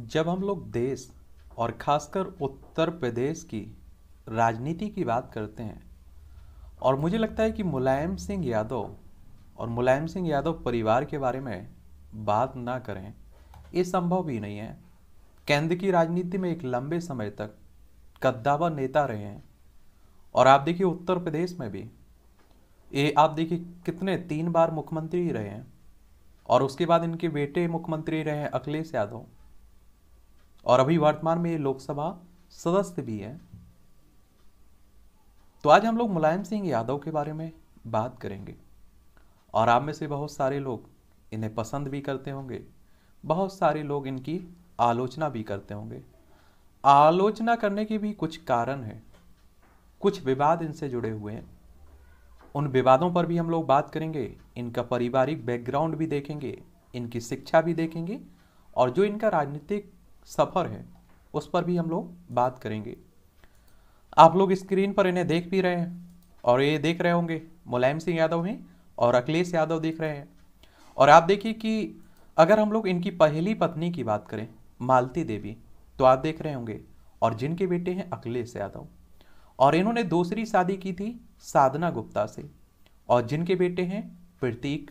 जब हम लोग देश और ख़ासकर उत्तर प्रदेश की राजनीति की बात करते हैं और मुझे लगता है कि मुलायम सिंह यादव और मुलायम सिंह यादव परिवार के बारे में बात ना करें ये संभव भी नहीं है केंद्र की राजनीति में एक लंबे समय तक कद्दावर नेता रहे हैं और आप देखिए उत्तर प्रदेश में भी ये आप देखिए कितने तीन बार मुख्यमंत्री रहे हैं और उसके बाद इनके बेटे मुख्यमंत्री रहे हैं अखिलेश यादव और अभी वर्तमान में ये लोकसभा सदस्य भी हैं तो आज हम लोग मुलायम सिंह यादव के बारे में बात करेंगे और आप में से बहुत सारे लोग इन्हें पसंद भी करते होंगे बहुत सारे लोग इनकी आलोचना भी करते होंगे आलोचना करने के भी कुछ कारण हैं कुछ विवाद इनसे जुड़े हुए हैं उन विवादों पर भी हम लोग बात करेंगे इनका पारिवारिक बैकग्राउंड भी देखेंगे इनकी शिक्षा भी देखेंगे और जो इनका राजनीतिक सफ़र है उस पर भी हम लोग बात करेंगे आप लोग स्क्रीन पर इन्हें देख भी रहे हैं और ये देख रहे होंगे मुलायम सिंह यादव हैं और अखिलेश यादव देख रहे हैं और आप देखिए कि अगर हम लोग इनकी पहली पत्नी की बात करें मालती देवी तो आप देख रहे होंगे और जिनके बेटे हैं अखिलेश यादव और इन्होंने दूसरी शादी की थी साधना गुप्ता से और जिनके बेटे हैं प्रतीक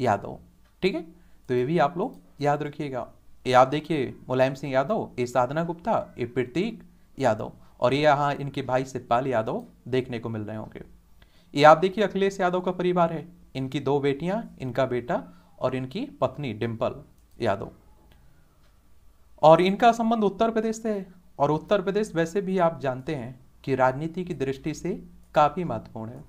यादव ठीक है तो ये भी आप लोग याद रखिएगा ये आप देखिए मुलायम सिंह यादव ये साधना गुप्ता ये प्रतीक यादव और ये यहाँ इनके भाई शिवपाल यादव देखने को मिल रहे होंगे ये आप देखिए अखिलेश यादव का परिवार है इनकी दो बेटियां इनका बेटा और इनकी पत्नी डिम्पल यादव और इनका संबंध उत्तर प्रदेश से है और उत्तर प्रदेश वैसे भी आप जानते हैं कि राजनीति की दृष्टि से काफ़ी महत्वपूर्ण है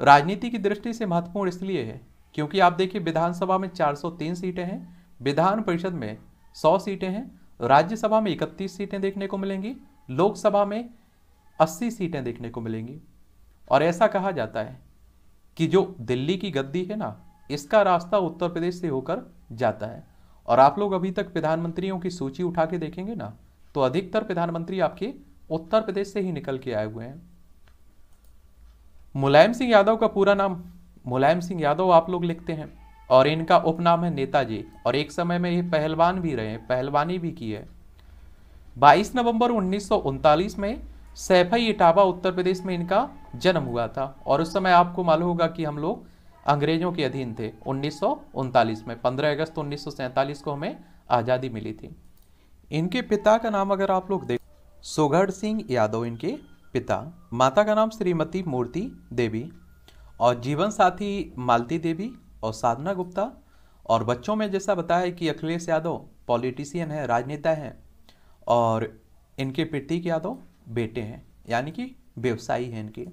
राजनीति की दृष्टि से महत्वपूर्ण इसलिए है क्योंकि आप देखिए विधानसभा में 403 सीटें हैं विधान परिषद में सौ सीटें हैं राज्यसभा में इकतीस सीटें देखने को मिलेंगी लोकसभा में अस्सी सीटें देखने को मिलेंगी और ऐसा कहा जाता है कि जो दिल्ली की गद्दी है ना इसका रास्ता उत्तर प्रदेश से होकर जाता है और आप लोग अभी तक प्रधानमंत्रियों की सूची उठा के देखेंगे ना तो अधिकतर प्रधानमंत्री आपके उत्तर प्रदेश से ही निकल के आए हुए हैं मुलायम सिंह यादव का पूरा नाम मुलायम सिंह यादव आप लोग लिखते हैं और इनका उपनाम है नेताजी और एक समय में ये पहलवान भी रहे पहलवानी भी की है 22 नवंबर उन्नीस में सैफई इटावा उत्तर प्रदेश में इनका जन्म हुआ था और उस समय आपको मालूम होगा कि हम लोग अंग्रेजों के अधीन थे उन्नीस में 15 अगस्त उन्नीस को हमें आज़ादी मिली थी इनके पिता का नाम अगर आप लोग देख सुगढ़ सिंह यादव इनके पिता माता का नाम श्रीमती मूर्ति देवी और जीवन साथी मालती देवी और साधना गुप्ता और बच्चों में जैसा बताया कि अखिलेश यादव पॉलिटिशियन है राजनेता है और इनके प्रतीक यादव बेटे हैं यानी कि व्यवसायी हैं इनके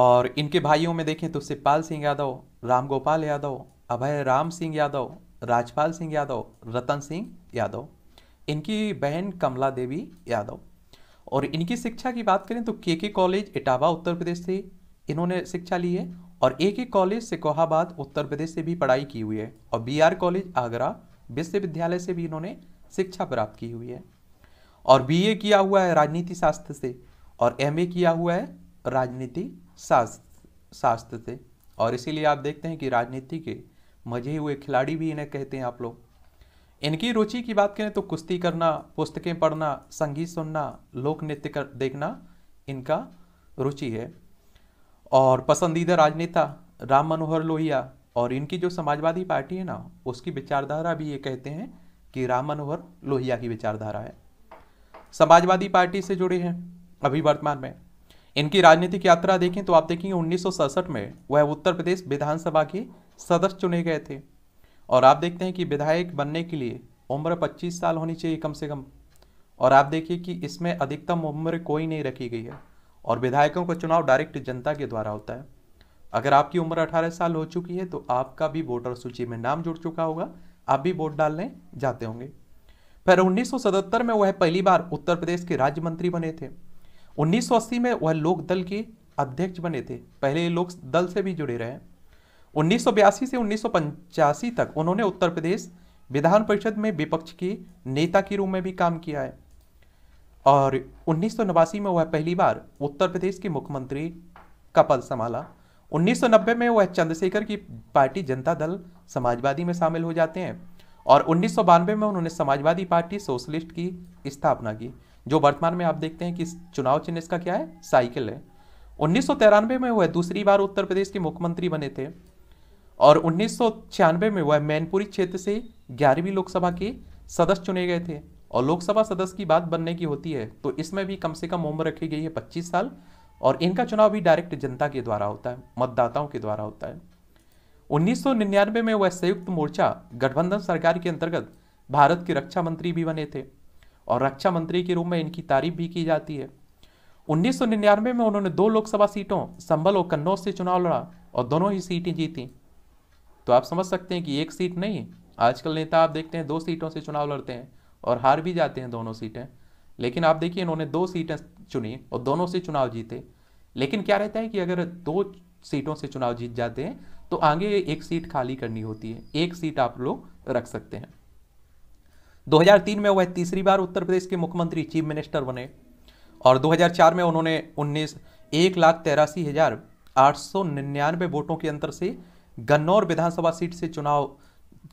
और इनके भाइयों में देखें तो शिवपाल सिंह यादव रामगोपाल यादव अभय राम सिंह यादव राजपाल सिंह यादव रतन सिंह यादव इनकी बहन कमला देवी यादव और इनकी शिक्षा की बात करें तो के के कॉलेज इटावा उत्तर प्रदेश से इन्होंने शिक्षा ली है और एक के कॉलेज से कोहाबाद उत्तर प्रदेश से भी पढ़ाई की हुई है और बी आर कॉलेज आगरा विश्वविद्यालय से भी इन्होंने शिक्षा प्राप्त की हुई है और बीए किया हुआ है राजनीति शास्त्र से और एमए किया हुआ है राजनीति शास्त्र शास्त्र से और इसीलिए आप देखते हैं कि राजनीति के मजे हुए खिलाड़ी भी इन्हें कहते हैं आप लोग इनकी रुचि की बात करें तो कुश्ती करना पुस्तकें पढ़ना संगीत सुनना लोक नृत्य कर देखना इनका रुचि है और पसंदीदा राजनेता राम मनोहर लोहिया और इनकी जो समाजवादी पार्टी है ना उसकी विचारधारा भी ये कहते हैं कि राम मनोहर लोहिया की विचारधारा है समाजवादी पार्टी से जुड़े हैं अभी वर्तमान में इनकी राजनीतिक यात्रा देखें तो आप देखेंगे उन्नीस में वह उत्तर प्रदेश विधानसभा के सदस्य चुने गए थे और आप देखते हैं कि विधायक बनने के लिए उम्र 25 साल होनी चाहिए कम से कम और आप देखिए कि इसमें अधिकतम उम्र कोई नहीं रखी गई है और विधायकों का चुनाव डायरेक्ट जनता के द्वारा होता है अगर आपकी उम्र अठारह साल हो चुकी है तो आपका भी वोटर सूची में नाम जुड़ चुका होगा आप भी वोट डालने जाते होंगे फिर 1977 में वह पहली बार उत्तर प्रदेश के राज्य मंत्री बने थे 1980 में वह लोक दल के अध्यक्ष बने थे पहले लोक दल से भी जुड़े रहे उन्नीस से उन्नीस तक उन्होंने उत्तर प्रदेश विधान परिषद में विपक्ष के नेता के रूप में भी काम किया है और उन्नीस में वह पहली बार उत्तर प्रदेश के मुख्यमंत्री का पद संभाला 1990 में वह चंद्रशेखर की पार्टी जनता दल समाजवादी में शामिल हो जाते हैं और उन्नीस में उन्होंने समाजवादी पार्टी सोशलिस्ट की स्थापना की जो वर्तमान में आप देखते हैं कि चुनाव चिन्ह इसका क्या है साइकिल है उन्नीस में वह दूसरी बार उत्तर प्रदेश के मुख्यमंत्री बने थे और उन्नीस में वह मैनपुरी क्षेत्र से ग्यारहवीं लोकसभा के सदस्य चुने गए थे और लोकसभा सदस्य की बात बनने की होती है तो इसमें भी कम से कम उम्र रखी गई है पच्चीस साल और इनका चुनाव भी डायरेक्ट जनता के द्वारा होता है मतदाताओं के द्वारा होता है उन्नीस में वह संयुक्त मोर्चा गठबंधन सरकार के अंतर्गत भारत के रक्षा मंत्री भी बने थे और रक्षा मंत्री के रूप में इनकी तारीफ भी की जाती है उन्नीस में उन्होंने दो लोकसभा सीटों संबल और कन्नौज से चुनाव लड़ा और दोनों ही सीटें जीती तो आप समझ सकते हैं कि एक सीट नहीं आजकल नेता आप देखते हैं दो सीटों से चुनाव लड़ते हैं और हार भी जाते हैं दोनों सीटें लेकिन आप देखिए इन्होंने दो सीटें चुनी और दोनों से चुनाव जीते लेकिन क्या रहता है कि अगर दो सीटों से चुनाव जीत जाते हैं तो आगे एक सीट खाली करनी होती है एक सीट आप लोग रख सकते हैं 2003 में वह तीसरी बार उत्तर प्रदेश के मुख्यमंत्री चीफ मिनिस्टर बने और 2004 में उन्होंने उन्नीस एक लाख तेरासी हजार आठ सौ निन्यानवे वोटों के अंतर से गन्नौर विधानसभा सीट से चुनाव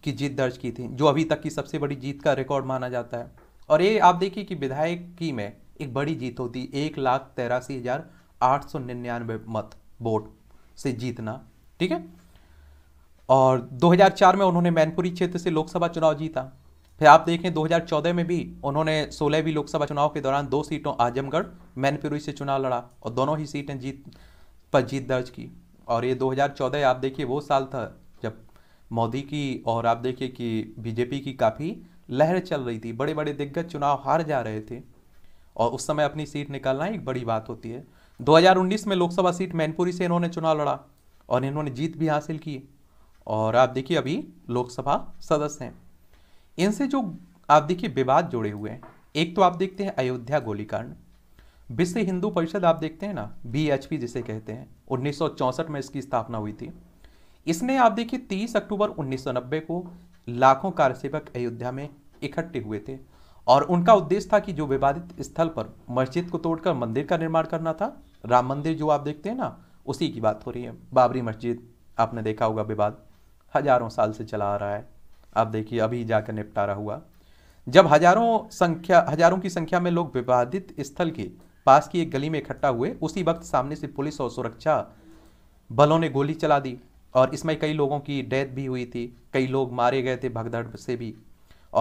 की जीत दर्ज की थी जो अभी तक की सबसे बड़ी जीत का रिकॉर्ड माना जाता है और ये आप देखिए कि विधायक की में एक बड़ी जीत होती एक लाख तेरासी हजार आठ सौ निन्यानवे मत वोट से जीतना ठीक है और 2004 में उन्होंने मैनपुरी क्षेत्र से लोकसभा चुनाव जीता फिर आप देखें 2014 में भी उन्होंने सोलहवीं लोकसभा चुनाव के दौरान दो सीटों आजमगढ़ मैनपुरी से चुनाव लड़ा और दोनों ही सीटें जीत पर जीत दर्ज की और ये 2014 आप देखिए वो साल था जब मोदी की और आप देखिए कि बीजेपी की काफ़ी लहर चल रही थी बड़े बड़े दिग्गज चुनाव हार जा रहे थे और उस समय अपनी सीट निकालना एक बड़ी बात होती है 2019 में लोकसभा सीट मैनपुरी से इन्होंने चुनाव लड़ा और इन्होंने जीत भी हासिल की और आप देखिए अभी लोकसभा सदस्य हैं इनसे जो आप देखिए विवाद जुड़े हुए हैं एक तो आप देखते हैं अयोध्या गोलीकांड विश्व हिंदू परिषद आप देखते हैं ना बी जिसे कहते हैं उन्नीस में इसकी स्थापना हुई थी इसमें आप देखिए तीस अक्टूबर 1990 को लाखों कार्य सेवक अयोध्या में इकट्ठे हुए थे और उनका उद्देश्य था कि जो विवादित स्थल पर मस्जिद को तोड़कर मंदिर का निर्माण करना था राम मंदिर जो आप देखते हैं ना उसी की बात हो रही है बाबरी मस्जिद आपने देखा होगा विवाद हजारों साल से चला आ रहा है आप देखिए अभी जाकर निपटारा हुआ जब हजारों संख्या हजारों की संख्या में लोग विवादित स्थल के पास की एक गली में इकट्ठा हुए उसी वक्त सामने से पुलिस और सुरक्षा बलों ने गोली चला दी और इसमें कई लोगों की डेथ भी हुई थी कई लोग मारे गए थे भगदड़ से भी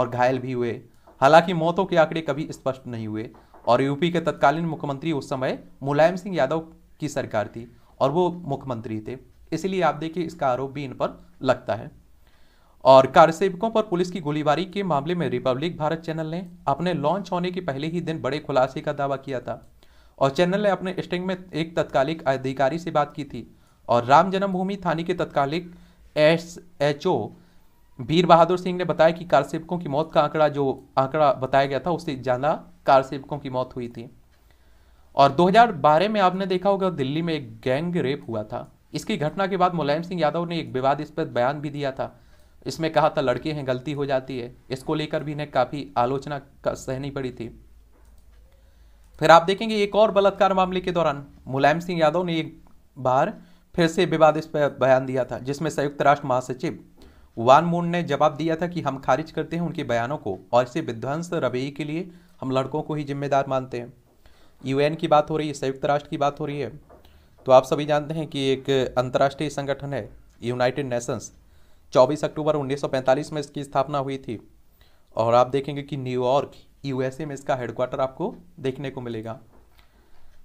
और घायल भी हुए हालांकि मौतों के आंकड़े कभी स्पष्ट नहीं हुए और यूपी के तत्कालीन मुख्यमंत्री उस समय मुलायम सिंह यादव की सरकार थी और वो मुख्यमंत्री थे इसलिए आप देखिए इसका आरोप भी इन पर लगता है और कार्यसेवकों पर पुलिस की गोलीबारी के मामले में रिपब्लिक भारत चैनल ने अपने लॉन्च होने के पहले ही दिन बड़े खुलासे का दावा किया था और चैनल ने अपने स्टिंग में एक तत्कालिक अधिकारी से बात की थी और राम जन्मभूमि थाने के तत्कालिक S H O Veer Bahadur Singh ने बताया कि कार सेवकों की मौत का आंकड़ा जो आंकड़ा बताया गया था उससे ज़्यादा कार सेवकों की मौत हुई थी और 2012 में आपने देखा होगा दिल्ली में एक गैंग रेप हुआ था इसकी घटना के बाद मुलायम सिंह यादव ने एक विवादास्पद बयान भी दिया था इसमें कहा था लड़के हैं गलती हो जाती है इसको लेकर भी इन्हें काफ़ी आलोचना का सहनी पड़ी थी फिर आप देखेंगे एक और बलात्कार मामले के दौरान मुलायम सिंह यादव ने एक बार फिर से विवाद इस पर बयान दिया था जिसमें संयुक्त राष्ट्र महासचिव वान मून ने जवाब दिया था कि हम खारिज करते हैं उनके बयानों को और इसे विध्वंस रवैये के लिए हम लड़कों को ही जिम्मेदार मानते हैं यूएन की बात हो रही है संयुक्त राष्ट्र की बात हो रही है तो आप सभी जानते हैं कि एक अंतर्राष्ट्रीय संगठन है यूनाइटेड नेशंस 24 अक्टूबर 1945 में इसकी स्थापना हुई थी और आप देखेंगे कि न्यूयॉर्क यूएसए में इसका हेडक्वार्टर आपको देखने को मिलेगा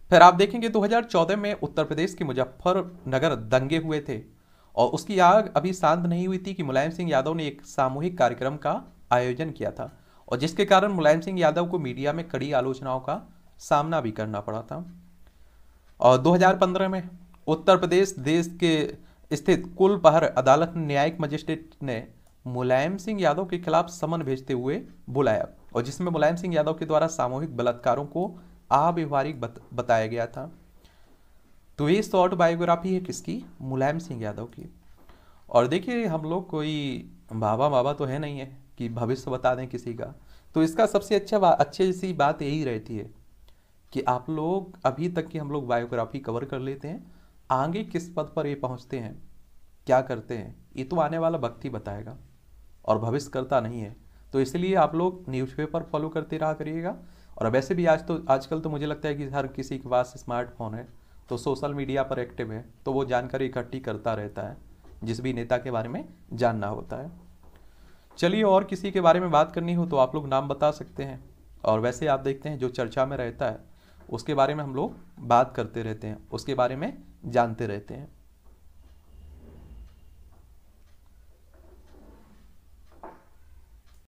फिर आप देखेंगे 2014 में उत्तर प्रदेश के मुजफ्फरनगर दंगे हुए थे और उसकी आग अभी शांत नहीं हुई थी कि मुलायम सिंह यादव ने एक सामूहिक कार्यक्रम का आयोजन किया था और जिसके कारण मुलायम सिंह यादव को मीडिया में कड़ी आलोचनाओं का सामना भी करना पड़ा था और 2015 में उत्तर प्रदेश देश के स्थित कुल कुलपहर अदालत न्यायिक मजिस्ट्रेट ने मुलायम सिंह यादव के खिलाफ समन भेजते हुए बुलाया और जिसमें मुलायम सिंह यादव के द्वारा सामूहिक बलात्कारों को अव्यवहारिक बत, बताया गया था तो ये शॉर्ट बायोग्राफी है किसकी मुलायम सिंह यादव की और देखिए हम लोग कोई बाबा बाबा तो है नहीं है कि भविष्य बता दें किसी का तो इसका सबसे अच्छा अच्छे सी बात यही रहती है कि आप लोग अभी तक की हम लोग बायोग्राफी कवर कर लेते हैं आगे किस पद पर ये पहुंचते हैं क्या करते हैं ये तो आने वाला भक्ति बताएगा और भविष्य करता नहीं है तो इसलिए आप लोग न्यूज़पेपर फॉलो करते रहा करिएगा और वैसे भी आज तो आजकल तो मुझे लगता है कि हर किसी के पास स्मार्टफोन है तो सोशल मीडिया पर एक्टिव है तो वो जानकारी इकट्ठी करता रहता है जिस भी नेता के बारे में जानना होता है चलिए और किसी के बारे में बात करनी हो तो आप लोग नाम बता सकते हैं और वैसे आप देखते हैं जो चर्चा में रहता है उसके बारे में हम लोग बात करते रहते हैं उसके बारे में जानते रहते हैं